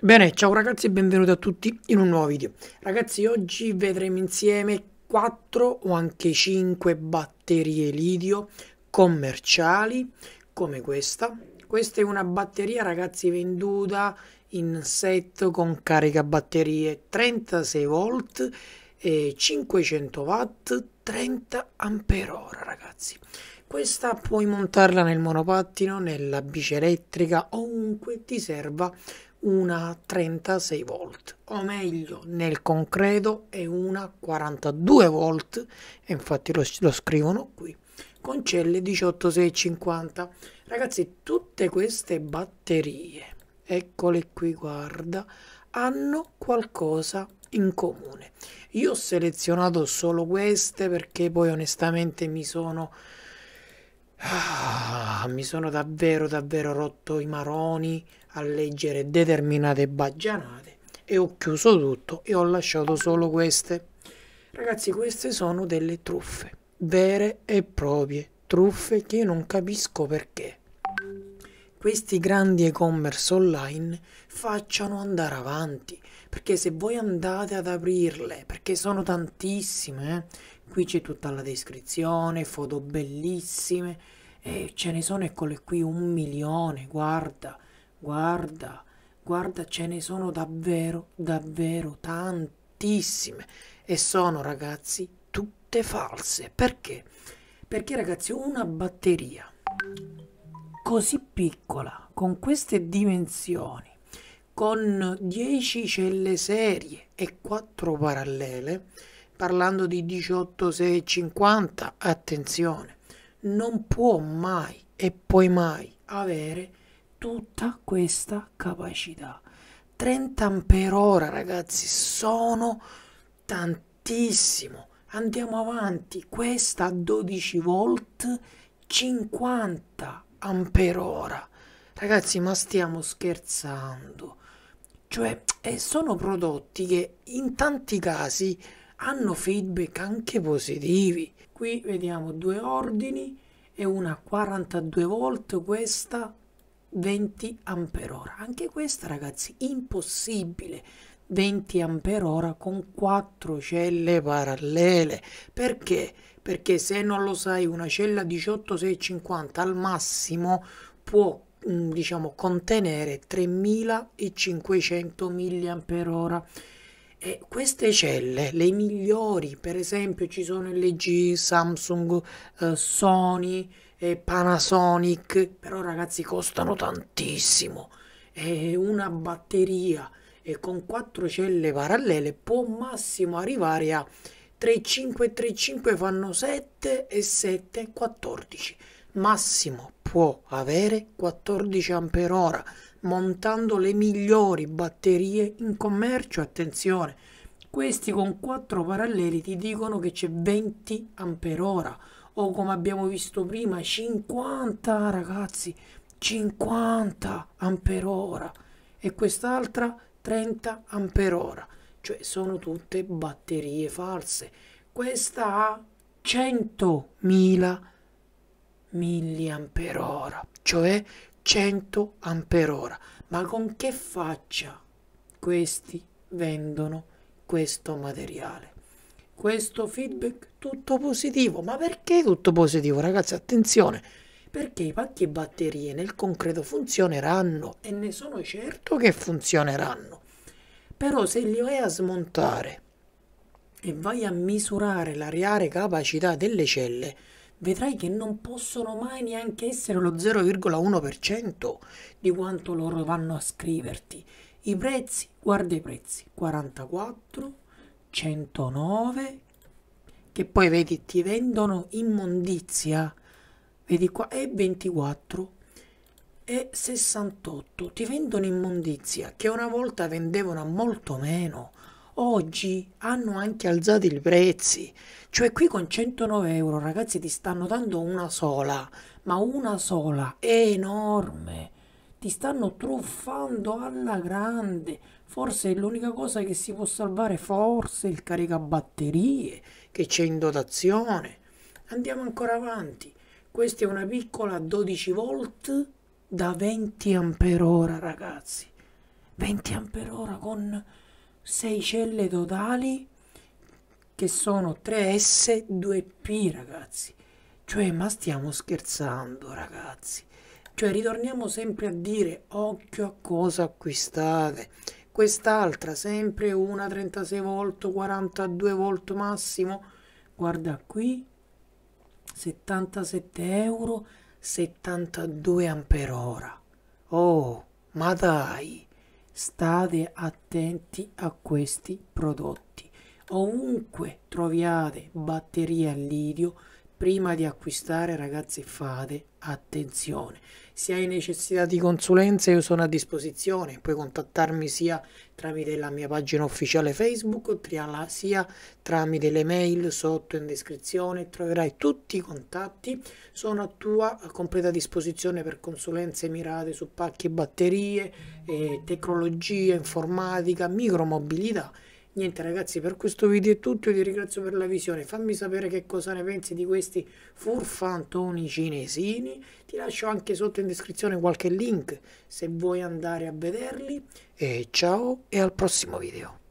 Bene, ciao ragazzi e benvenuti a tutti in un nuovo video. Ragazzi, oggi vedremo insieme 4 o anche 5 batterie lidio commerciali come questa. Questa è una batteria, ragazzi, venduta in set con carica batterie 36 volt 500 watt 30 ampere ora ragazzi questa puoi montarla nel monopattino nella bici elettrica ovunque ti serva una 36 volt o meglio nel concreto è una 42 volt e infatti lo, lo scrivono qui con celle 18650 ragazzi tutte queste batterie eccole qui guarda hanno qualcosa in comune io ho selezionato solo queste perché poi onestamente mi sono... Ah, mi sono davvero davvero rotto i maroni a leggere determinate baggianate e ho chiuso tutto e ho lasciato solo queste. Ragazzi queste sono delle truffe, vere e proprie truffe che io non capisco perché questi grandi e-commerce online facciano andare avanti, perché se voi andate ad aprirle, perché sono tantissime, eh? qui c'è tutta la descrizione, foto bellissime, e ce ne sono, eccole qui, un milione, guarda, guarda, guarda, ce ne sono davvero, davvero tantissime, e sono ragazzi tutte false, perché? Perché ragazzi una batteria così piccola, con queste dimensioni, con 10 celle serie e 4 parallele, parlando di 18650, attenzione, non può mai e poi mai avere tutta questa capacità. 30 ampere ora, ragazzi, sono tantissimo. Andiamo avanti, questa 12 volt, 50 ampero ora. Ragazzi, ma stiamo scherzando. Cioè, eh, sono prodotti che in tanti casi hanno feedback anche positivi. Qui vediamo due ordini e una 42 volt, questa 20 ampere ora. Anche questa, ragazzi, impossibile. 20 ampere ora con quattro celle parallele perché perché se non lo sai una cella 18650 al massimo può mm, diciamo contenere 3500 mAh e queste celle le migliori per esempio ci sono LG, Samsung, eh, Sony eh, Panasonic però ragazzi costano tantissimo e una batteria e con quattro celle parallele può massimo arrivare a 3 5 e 3 5 fanno 7 e 7 14 massimo può avere 14 ampere ora montando le migliori batterie in commercio attenzione questi con 4 paralleli ti dicono che c'è 20 ampere ora o come abbiamo visto prima 50 ragazzi 50 ampere ora e quest'altra 30 ampere ora cioè sono tutte batterie false. Questa ha 100.000 mAh, cioè 100 Ah. Ma con che faccia questi vendono questo materiale? Questo feedback tutto positivo. Ma perché tutto positivo, ragazzi? Attenzione, perché i pacchi e batterie nel concreto funzioneranno e ne sono certo che funzioneranno. Però se li vai a smontare e vai a misurare la reale capacità delle celle, vedrai che non possono mai neanche essere lo 0,1% di quanto loro vanno a scriverti. I prezzi, guarda i prezzi, 44, 109, che poi vedi ti vendono immondizia, vedi qua, è 24 e 68 ti vendono immondizia che una volta vendevano a molto meno oggi hanno anche alzato i prezzi cioè qui con 109 euro ragazzi ti stanno dando una sola ma una sola è enorme ti stanno truffando alla grande forse è l'unica cosa che si può salvare forse il caricabatterie che c'è in dotazione andiamo ancora avanti questa è una piccola 12 volt da 20 amperora ragazzi 20 amperora con 6 celle totali che sono 3S 2P ragazzi cioè ma stiamo scherzando ragazzi cioè ritorniamo sempre a dire occhio a cosa acquistate quest'altra sempre una 36 volt 42 volt massimo guarda qui 77 euro 72 ora. Oh, ma dai! State attenti a questi prodotti. Ovunque troviate batterie all'idio prima di acquistare ragazzi fate attenzione se hai necessità di consulenza io sono a disposizione puoi contattarmi sia tramite la mia pagina ufficiale facebook sia tramite le mail sotto in descrizione troverai tutti i contatti sono a tua completa disposizione per consulenze mirate su pacchi e batterie eh, tecnologia informatica micromobilità niente ragazzi per questo video è tutto io ti ringrazio per la visione fammi sapere che cosa ne pensi di questi furfantoni cinesini ti lascio anche sotto in descrizione qualche link se vuoi andare a vederli e ciao e al prossimo video